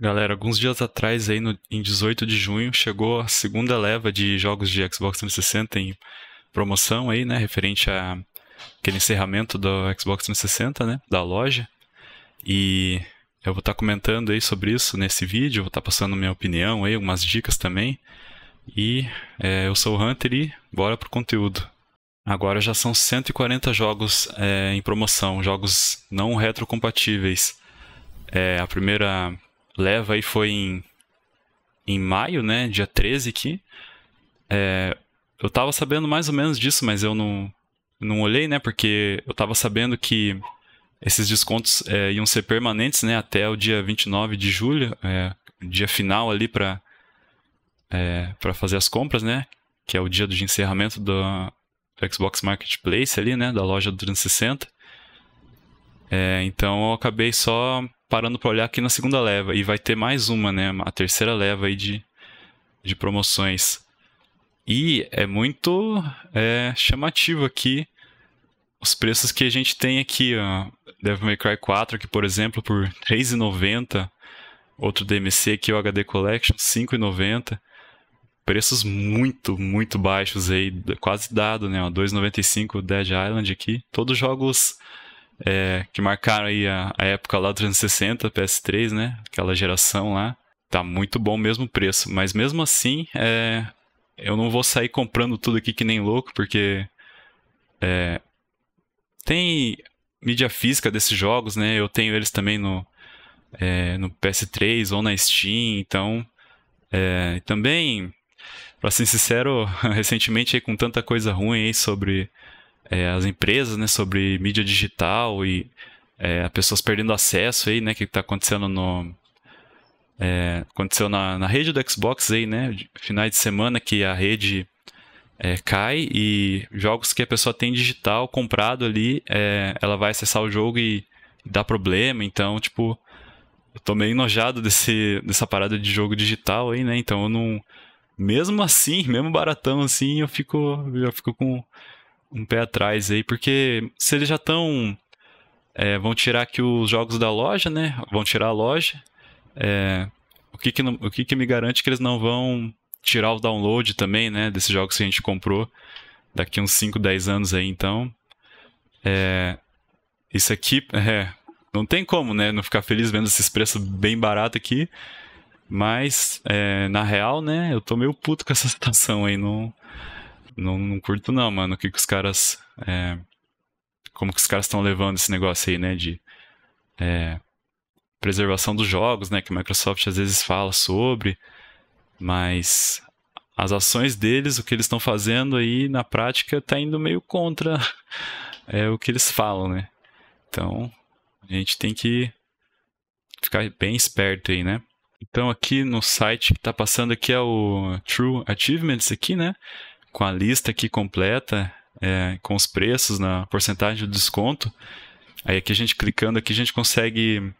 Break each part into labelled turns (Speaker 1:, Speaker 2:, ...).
Speaker 1: Galera, alguns dias atrás, aí no, em 18 de junho, chegou a segunda leva de jogos de Xbox 360 em promoção aí, né? Referente a aquele encerramento do Xbox 360, né? Da loja. E eu vou estar tá comentando aí sobre isso nesse vídeo, vou estar tá passando minha opinião aí, algumas dicas também. E é, eu sou o Hunter e bora pro conteúdo. Agora já são 140 jogos é, em promoção, jogos não retrocompatíveis. É, a primeira leva aí foi em, em maio, né? Dia 13 aqui. É, eu tava sabendo mais ou menos disso, mas eu não, não olhei, né? Porque eu tava sabendo que esses descontos é, iam ser permanentes, né? Até o dia 29 de julho, é, dia final ali para é, para fazer as compras, né? Que é o dia de encerramento do, Xbox Marketplace ali, né? Da loja do 360. É, então eu acabei só parando para olhar aqui na segunda leva. E vai ter mais uma, né? A terceira leva aí de, de promoções. E é muito é, chamativo aqui os preços que a gente tem aqui. Ó. Devil May Cry 4 aqui, por exemplo, por R$3,90. Outro DMC aqui, o HD Collection, R$5,90. Preços muito, muito baixos aí, quase dado, né? 295 Dead Island aqui. Todos jogos é, que marcaram aí a, a, época lá 360, PS3, né? Aquela geração lá. Tá muito bom mesmo o preço, mas mesmo assim, é, eu não vou sair comprando tudo aqui que nem louco, porque é, tem mídia física desses jogos, né? Eu tenho eles também no, é, no PS3 ou na Steam, então é, também, pra ser sincero, recentemente aí, com tanta coisa ruim aí sobre é, as empresas, né, sobre mídia digital e é, pessoas perdendo acesso aí, né, que está acontecendo no é, aconteceu na, na, rede do Xbox aí, né, finais de semana que a rede é, cai e jogos que a pessoa tem digital comprado ali, é, ela vai acessar o jogo e dá problema, então tipo eu tô meio enojado desse, dessa parada de jogo digital aí, né? Então eu não. Mesmo assim, mesmo baratão assim, eu fico. Eu fico com um pé atrás aí, porque se eles já estão. É, vão tirar aqui os jogos da loja, né? Vão tirar a loja. É, o que que, o que que me garante que eles não vão tirar o download também, né? Desses jogos que a gente comprou daqui uns 5, 10 anos aí, então. É, isso aqui, é, não tem como, né? Não ficar feliz vendo esses preços bem barato aqui. Mas, é, na real, né? Eu tô meio puto com essa situação aí. Não, não, não curto não, mano. O que, que os caras. É, como que os caras estão levando esse negócio aí, né? De é, preservação dos jogos, né? Que a Microsoft às vezes fala sobre. Mas as ações deles, o que eles estão fazendo aí na prática, tá indo meio contra é, o que eles falam, né? Então, a gente tem que ficar bem esperto aí, né? Então aqui no site que está passando aqui é o True Achievements aqui, né? com a lista aqui completa, é, com os preços, na porcentagem de desconto. Aí aqui a gente clicando aqui, a gente consegue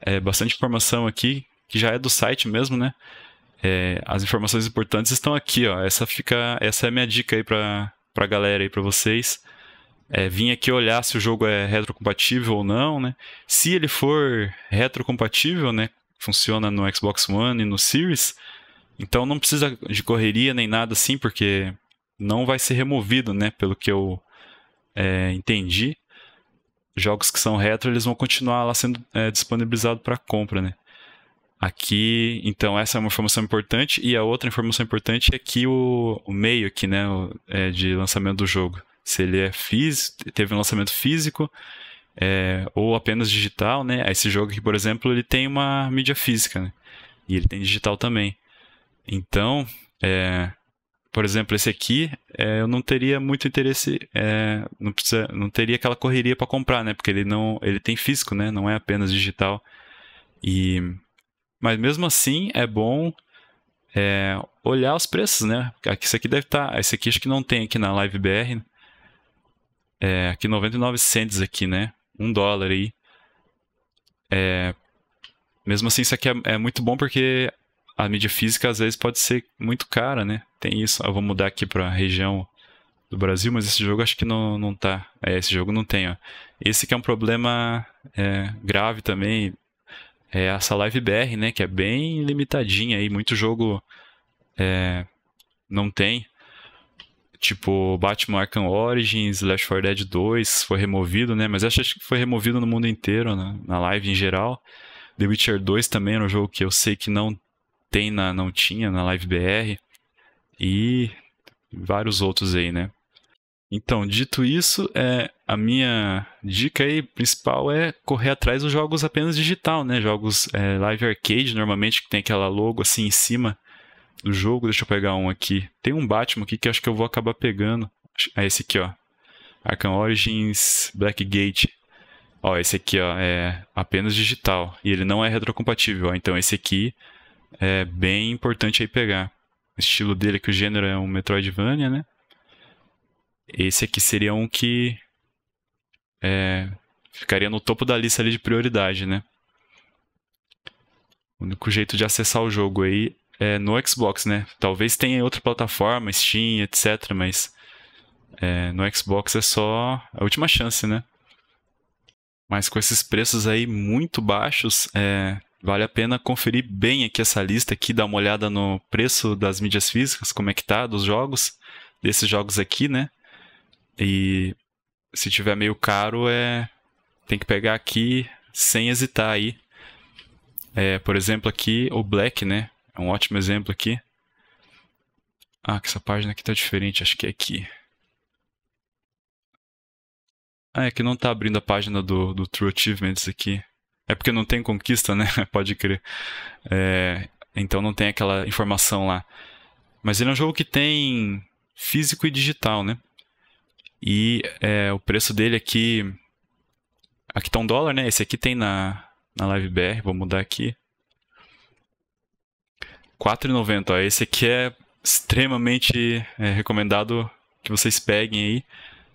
Speaker 1: é, bastante informação aqui, que já é do site mesmo, né? É, as informações importantes estão aqui, ó. Essa fica, essa é a minha dica aí para a galera aí para vocês. É, vim aqui olhar se o jogo é retrocompatível ou não, né? Se ele for retrocompatível, né? Funciona no Xbox One e no Series, então não precisa de correria nem nada assim, porque não vai ser removido, né? Pelo que eu é, entendi. Jogos que são retro, eles vão continuar lá sendo é, disponibilizado para compra, né? Aqui, então, essa é uma informação importante. E a outra informação importante é que o, o meio aqui, né, o, é, de lançamento do jogo. Se ele é físico, teve um lançamento físico é, ou apenas digital, né? Esse jogo aqui, por exemplo, ele tem uma mídia física, né? E ele tem digital também. Então, é, por exemplo, esse aqui, é, eu não teria muito interesse, é, não, precisa, não teria aquela correria para comprar, né? Porque ele não, ele tem físico, né? Não é apenas digital. E, mas mesmo assim, é bom é, olhar os preços, né? Aqui, esse aqui deve estar, tá, esse aqui acho que não tem aqui na Live BR. É, aqui 99 cents aqui, né? Um dólar aí. É, mesmo assim, isso aqui é, é muito bom porque a mídia física às vezes pode ser muito cara, né? Tem isso. Eu vou mudar aqui para a região do Brasil, mas esse jogo acho que não, não tá. É, esse jogo não tem, ó. Esse que é um problema é, grave também. É essa Live BR, né? Que é bem limitadinha aí. Muito jogo é, não tem. Tipo, Batman Arkham Origins, Last 4 Dead 2 foi removido, né? Mas acho que foi removido no mundo inteiro, né? na live em geral. The Witcher 2 também era um jogo que eu sei que não tem na não tinha na Live BR e vários outros aí, né? Então, dito isso, é, a minha dica aí principal é correr atrás dos jogos apenas digital, né? Jogos é, live arcade, normalmente, que tem aquela logo assim em cima do jogo. Deixa eu pegar um aqui. Tem um Batman aqui que acho que eu vou acabar pegando. É esse aqui, ó. Arkham Origins Blackgate. Ó, esse aqui, ó, é apenas digital. E ele não é retrocompatível, ó. Então esse aqui é bem importante aí pegar. O estilo dele, que o gênero é um Metroidvania, né? Esse aqui seria um que é, ficaria no topo da lista ali de prioridade, né? O único jeito de acessar o jogo aí é no Xbox, né? Talvez tenha outra plataforma, Steam, etc, mas é, no Xbox é só a última chance, né? Mas com esses preços aí muito baixos, é, Vale a pena conferir bem aqui essa lista aqui, dar uma olhada no preço das mídias físicas, como é que tá, dos jogos, desses jogos aqui, né? E se tiver meio caro, é tem que pegar aqui sem hesitar aí. É, por exemplo, aqui o Black, né? É um ótimo exemplo aqui. Ah, que essa página aqui tá diferente, acho que é aqui. Ah, é que não tá abrindo a página do, do True Achievements aqui. É porque não tem conquista, né? Pode crer. É, então não tem aquela informação lá. Mas ele é um jogo que tem físico e digital, né? E é, o preço dele aqui. Aqui tá um dólar, né? Esse aqui tem na, na Live BR. Vou mudar aqui. R$4,90. Esse aqui é extremamente é, recomendado que vocês peguem aí.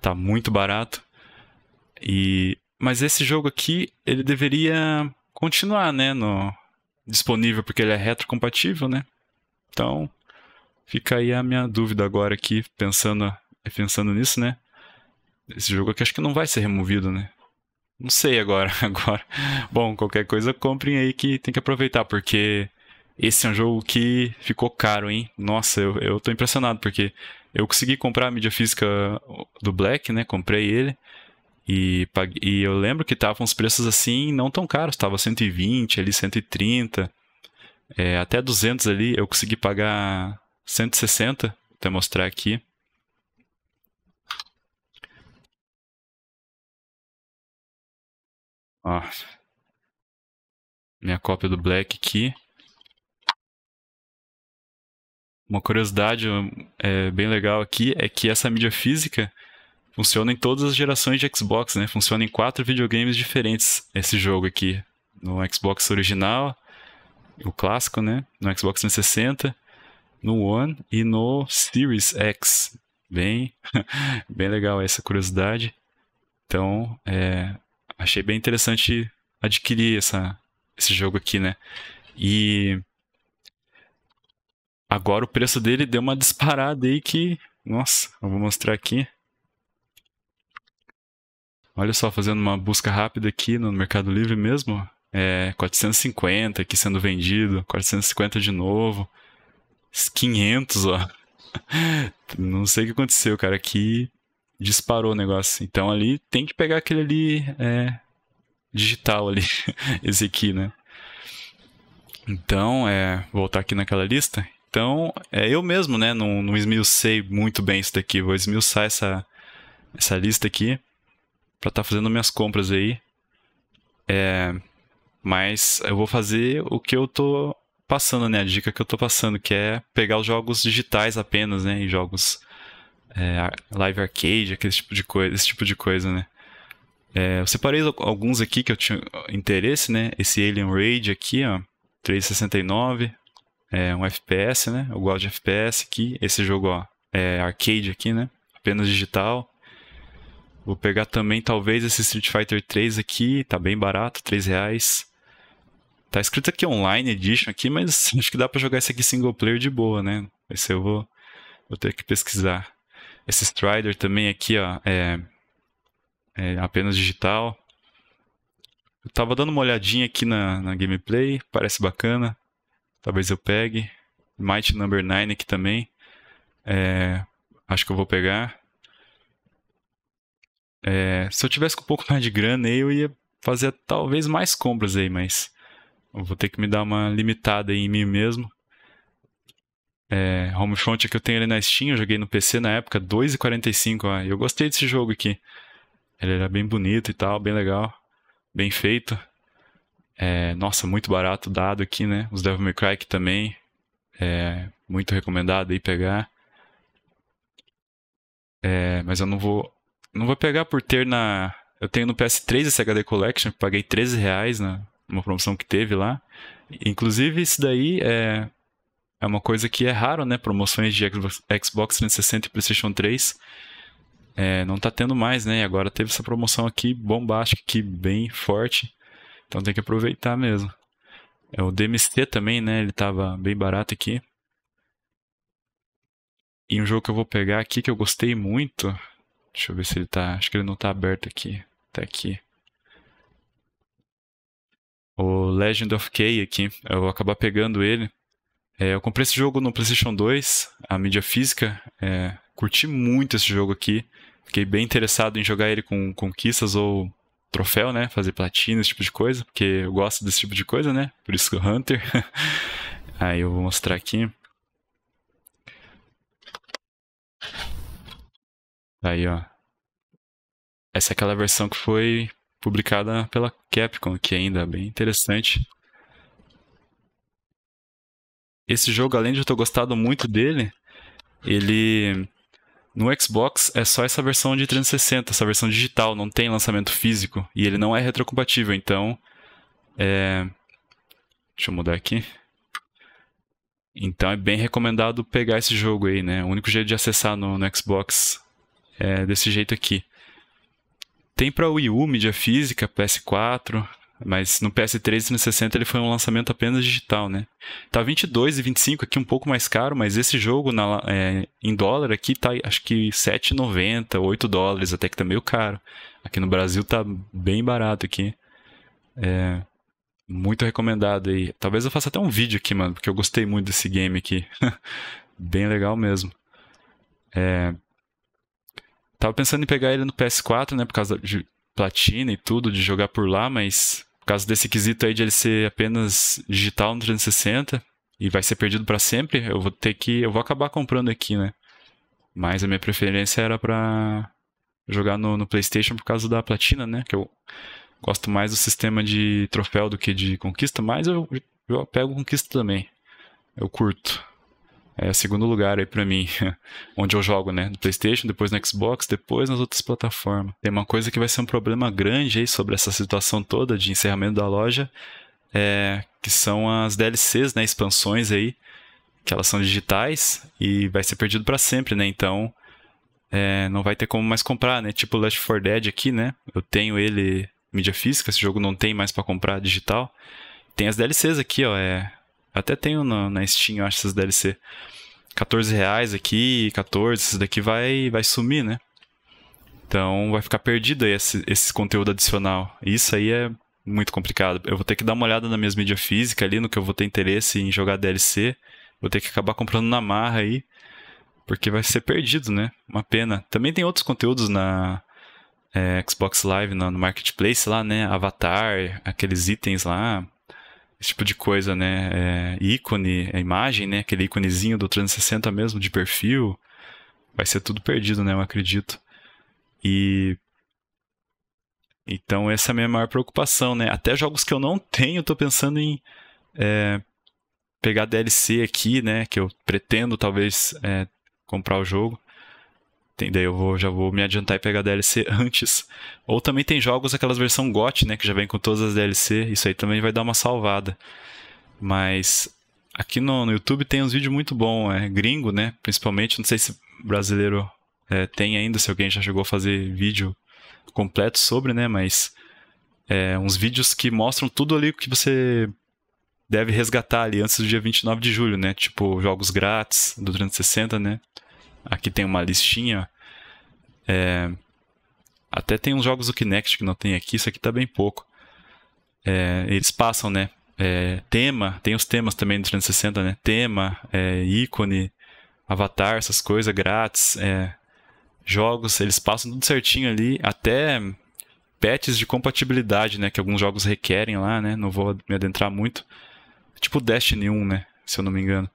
Speaker 1: Tá muito barato. E mas esse jogo aqui, ele deveria continuar, né? No... Disponível, porque ele é retrocompatível, né? Então, fica aí a minha dúvida agora aqui, pensando, pensando nisso, né? Esse jogo aqui acho que não vai ser removido, né? Não sei agora, agora. Bom, qualquer coisa comprem aí que tem que aproveitar, porque esse é um jogo que ficou caro, hein? Nossa, eu, eu tô impressionado, porque eu consegui comprar a mídia física do Black, né? Comprei ele. E, e eu lembro que estavam os preços assim, não tão caros, estava 120, ali 130, é, até 200 ali, eu consegui pagar 160, vou até mostrar aqui. Ó, minha cópia do Black aqui. Uma curiosidade é, bem legal aqui é que essa mídia física Funciona em todas as gerações de Xbox, né? Funciona em quatro videogames diferentes esse jogo aqui. No Xbox original, o clássico, né? No Xbox 360, no One e no Series X. Bem, bem legal essa curiosidade. Então, é, achei bem interessante adquirir essa, esse jogo aqui, né? E agora o preço dele deu uma disparada aí que, nossa, eu vou mostrar aqui. Olha só, fazendo uma busca rápida aqui no Mercado Livre mesmo. É, 450 aqui sendo vendido, 450 de novo, 500, ó. Não sei o que aconteceu, cara, que disparou o negócio. Então ali tem que pegar aquele ali é, digital ali, esse aqui, né? Então, é, voltar aqui naquela lista. Então, é, eu mesmo, né, não, não esmiucei muito bem isso daqui. Vou esmiuçar essa, essa lista aqui para estar tá fazendo minhas compras aí. É, mas eu vou fazer o que eu tô passando, né? A dica que eu tô passando, que é pegar os jogos digitais apenas, né? E jogos é, live arcade, aquele tipo de coisa, esse tipo de coisa, né? É, eu separei alguns aqui que eu tinha interesse, né? Esse Alien Raid aqui, ó, 369, é um FPS, né? Eu gosto de FPS aqui. Esse jogo, ó, é arcade aqui, né? Apenas digital. Vou pegar também, talvez, esse Street Fighter 3 aqui, tá bem barato, 3 reais. Tá escrito aqui Online Edition aqui, mas acho que dá para jogar esse aqui single player de boa, né? Esse eu vou, vou ter que pesquisar. Esse Strider também aqui, ó, é, é apenas digital. Eu tava dando uma olhadinha aqui na, na gameplay, parece bacana. Talvez eu pegue. Might Number 9 aqui também. É, acho que eu vou pegar. É, se eu tivesse com um pouco mais de grana, eu ia fazer talvez mais compras aí, mas vou ter que me dar uma limitada em mim mesmo. É, Homefront que eu tenho ele na Steam, eu joguei no PC na época, 2,45. Ó, eu gostei desse jogo aqui. Ele era bem bonito e tal, bem legal, bem feito. É, nossa, muito barato dado aqui, né? Os Devil May Cry também. É, muito recomendado aí pegar. É, mas eu não vou não vou pegar por ter na. Eu tenho no PS3 esse HD Collection, paguei 13 reais na uma promoção que teve lá. Inclusive, isso daí é, é uma coisa que é raro, né? Promoções de Xbox 360 e PlayStation 3. É, não tá tendo mais, né? E agora teve essa promoção aqui bombástica, aqui bem forte. Então tem que aproveitar mesmo. É o DMC também, né? Ele tava bem barato aqui. E um jogo que eu vou pegar aqui que eu gostei muito. Deixa eu ver se ele tá. Acho que ele não tá aberto aqui. Tá aqui. O Legend of Kay aqui. Eu vou acabar pegando ele. É, eu comprei esse jogo no PlayStation 2, a mídia física. É, curti muito esse jogo aqui. Fiquei bem interessado em jogar ele com conquistas ou troféu, né? Fazer platina, esse tipo de coisa. Porque eu gosto desse tipo de coisa, né? Por isso que o Hunter. Aí eu vou mostrar aqui. Aí, ó. Essa é aquela versão que foi publicada pela Capcom, que ainda é bem interessante. Esse jogo, além de eu ter gostado muito dele, ele no Xbox é só essa versão de 360, essa versão digital, não tem lançamento físico e ele não é retrocompatível, então é... deixa eu mudar aqui. Então é bem recomendado pegar esse jogo aí, né? O único jeito de acessar no, no Xbox é, desse jeito aqui. Tem para Wii U, mídia física, PS4, mas no PS3 e 360 ele foi um lançamento apenas digital, né? Tá 22 e 25 aqui um pouco mais caro, mas esse jogo na, é, em dólar aqui tá acho que 7,90, 8 dólares, até que tá meio caro. Aqui no Brasil tá bem barato aqui. É, muito recomendado aí. Talvez eu faça até um vídeo aqui, mano, porque eu gostei muito desse game aqui. bem legal mesmo. É, Tava pensando em pegar ele no PS4, né? Por causa de platina e tudo, de jogar por lá, mas por causa desse quesito aí de ele ser apenas digital no 360 e vai ser perdido para sempre, eu vou ter que. Eu vou acabar comprando aqui, né? Mas a minha preferência era pra jogar no, no PlayStation por causa da platina, né? Que eu gosto mais do sistema de troféu do que de conquista, mas eu, eu pego conquista também. Eu curto é segundo lugar aí para mim, onde eu jogo, né? No PlayStation, depois no Xbox, depois nas outras plataformas. Tem uma coisa que vai ser um problema grande aí sobre essa situação toda de encerramento da loja, é, que são as DLCs, né? Expansões aí, que elas são digitais e vai ser perdido para sempre, né? Então, é, não vai ter como mais comprar, né? Tipo Last 4 Dead aqui, né? Eu tenho ele mídia física, esse jogo não tem mais para comprar digital. Tem as DLCs aqui, ó, é até tenho na, na Steam, eu acho, essas DLC. 14 reais aqui, 14, isso daqui vai, vai sumir, né? Então vai ficar perdido aí esse, esse conteúdo adicional. Isso aí é muito complicado. Eu vou ter que dar uma olhada na minha mídia física ali, no que eu vou ter interesse em jogar DLC. Vou ter que acabar comprando na marra aí, porque vai ser perdido, né? Uma pena. Também tem outros conteúdos na é, Xbox Live, no, no Marketplace lá, né? Avatar, aqueles itens lá esse tipo de coisa, né? É, ícone, a é imagem, né? Aquele íconezinho do 360 mesmo, de perfil. Vai ser tudo perdido, né? Eu acredito. E. Então, essa é a minha maior preocupação, né? Até jogos que eu não tenho, eu tô pensando em. É, pegar DLC aqui, né? Que eu pretendo, talvez, é, comprar o jogo. Tem, daí eu vou, já vou me adiantar e pegar DLC antes. Ou também tem jogos, aquelas versão GOT, né? Que já vem com todas as DLC. Isso aí também vai dar uma salvada. Mas aqui no, no YouTube tem uns vídeos muito bons. É, gringo, né? Principalmente, não sei se brasileiro é, tem ainda, se alguém já chegou a fazer vídeo completo sobre, né? Mas é, uns vídeos que mostram tudo ali que você deve resgatar ali antes do dia 29 de julho, né? Tipo, jogos grátis do 360, né? Aqui tem uma listinha. É, até tem uns jogos do Kinect que não tem aqui, isso aqui tá bem pouco. É, eles passam, né? É, tema, tem os temas também do 360, né? Tema, é, ícone, avatar, essas coisas grátis, é, jogos, eles passam tudo certinho ali, até patches de compatibilidade, né? Que alguns jogos requerem lá, né? Não vou me adentrar muito. Tipo Destiny 1, né? Se eu não me engano.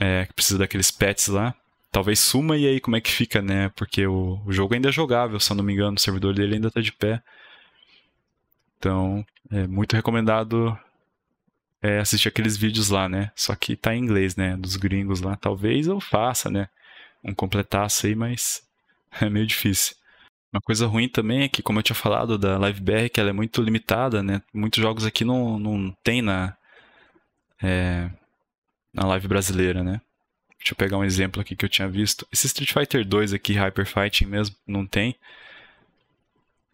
Speaker 1: É, que precisa daqueles patches lá talvez suma e aí como é que fica, né? Porque o, o jogo ainda é jogável, se eu não me engano, o servidor dele ainda está de pé. Então, é muito recomendado é, assistir aqueles vídeos lá, né? Só que tá em inglês, né? Dos gringos lá. Talvez eu faça, né? Um completaço aí, mas é meio difícil. Uma coisa ruim também é que, como eu tinha falado da LiveBR, que ela é muito limitada, né? Muitos jogos aqui não, não tem na, é, na live brasileira, né? Deixa eu pegar um exemplo aqui que eu tinha visto. Esse Street Fighter 2 aqui, Hyper Fighting mesmo, não tem.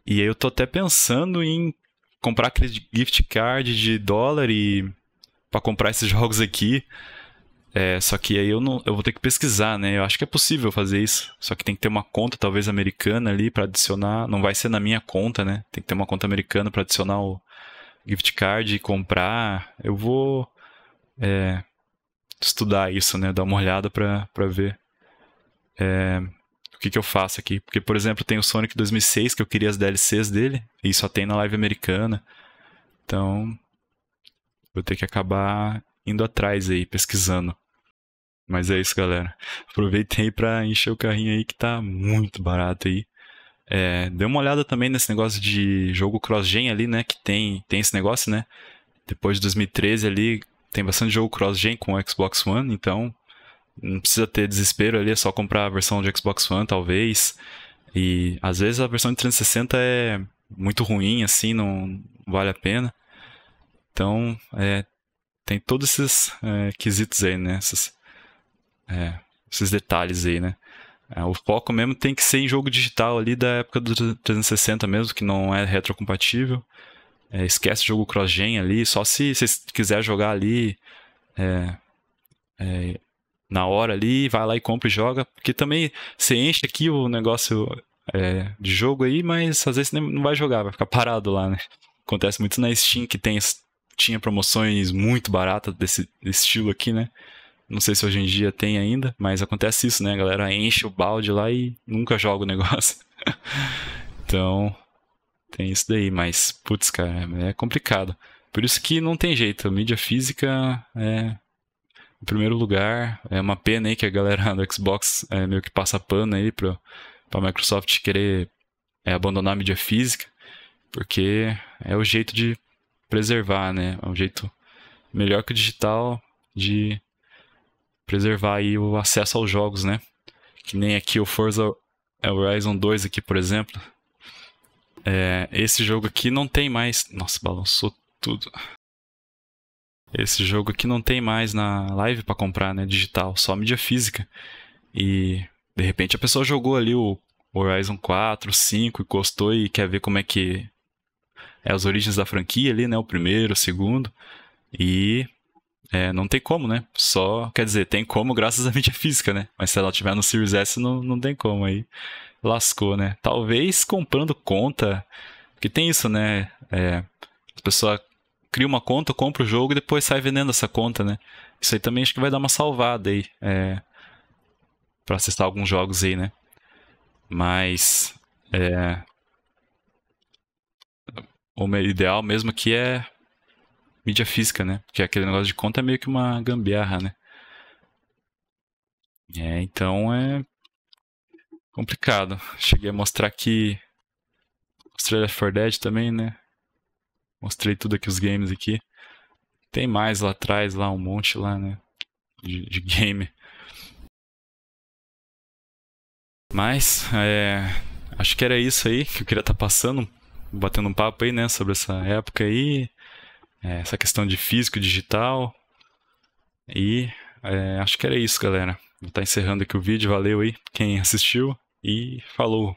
Speaker 1: E aí eu tô até pensando em comprar aquele gift card de dólar e para comprar esses jogos aqui. É, só que aí eu não, eu vou ter que pesquisar, né? Eu acho que é possível fazer isso. Só que tem que ter uma conta talvez americana ali para adicionar. Não vai ser na minha conta, né? Tem que ter uma conta americana para adicionar o gift card e comprar. Eu vou é, estudar isso, né? Dar uma olhada para ver é, o que, que eu faço aqui. Porque, por exemplo, tem o Sonic 2006, que eu queria as DLCs dele, e só tem na live americana. Então, vou ter que acabar indo atrás aí, pesquisando. Mas é isso, galera. Aproveitem aí pra encher o carrinho aí, que tá muito barato aí. É, dê uma olhada também nesse negócio de jogo cross-gen ali, né? Que tem, tem esse negócio, né? Depois de 2013 ali, tem bastante jogo cross-gen com o Xbox One, então não precisa ter desespero ali, é só comprar a versão de Xbox One, talvez. E às vezes a versão de 360 é muito ruim, assim, não vale a pena. Então, é, tem todos esses é, quesitos aí, né? Essas, é, esses detalhes aí, né? É, o foco mesmo tem que ser em jogo digital ali da época do 360 mesmo, que não é retrocompatível. É, esquece jogo cross-gen ali, só se você quiser jogar ali é, é, na hora ali, vai lá e compra e joga. Porque também você enche aqui o negócio é, de jogo aí, mas às vezes você não vai jogar, vai ficar parado lá, né? Acontece muito na Steam que tem, tinha promoções muito baratas desse, desse estilo aqui, né? Não sei se hoje em dia tem ainda, mas acontece isso, né? A galera enche o balde lá e nunca joga o negócio. então, tem isso daí, mas, putz, cara, é complicado. Por isso que não tem jeito. A mídia física é em primeiro lugar. É uma pena aí que a galera do Xbox é, meio que passa pano aí pra, pra Microsoft querer é, abandonar a mídia física, porque é o jeito de preservar, né? É um jeito melhor que o digital de preservar aí o acesso aos jogos, né? Que nem aqui o Forza Horizon 2 aqui, por exemplo, é, esse jogo aqui não tem mais. Nossa, balançou tudo. Esse jogo aqui não tem mais na live para comprar, né? Digital, só mídia física. E de repente a pessoa jogou ali o Horizon 4, 5 e gostou e quer ver como é que é as origens da franquia ali, né? O primeiro, o segundo. E é, não tem como, né? Só, quer dizer, tem como graças à mídia física, né? Mas se ela tiver no Series S, não, não tem como aí lascou, né? Talvez comprando conta, que tem isso, né? É, a pessoa cria uma conta, compra o jogo e depois sai vendendo essa conta, né? Isso aí também acho que vai dar uma salvada aí é, para acessar alguns jogos aí, né? Mas é, o ideal mesmo aqui é mídia física, né? Porque aquele negócio de conta é meio que uma gambiarra, né? É, então é complicado. Cheguei a mostrar aqui mostrei Left 4 Dead também, né? Mostrei tudo aqui os games aqui. Tem mais lá atrás, lá um monte lá, né? De, de game. Mas, é, acho que era isso aí que eu queria estar tá passando, batendo um papo aí, né? Sobre essa época aí, é, essa questão de físico, digital. E é, acho que era isso, galera. Vou estar tá encerrando aqui o vídeo. Valeu aí quem assistiu e falou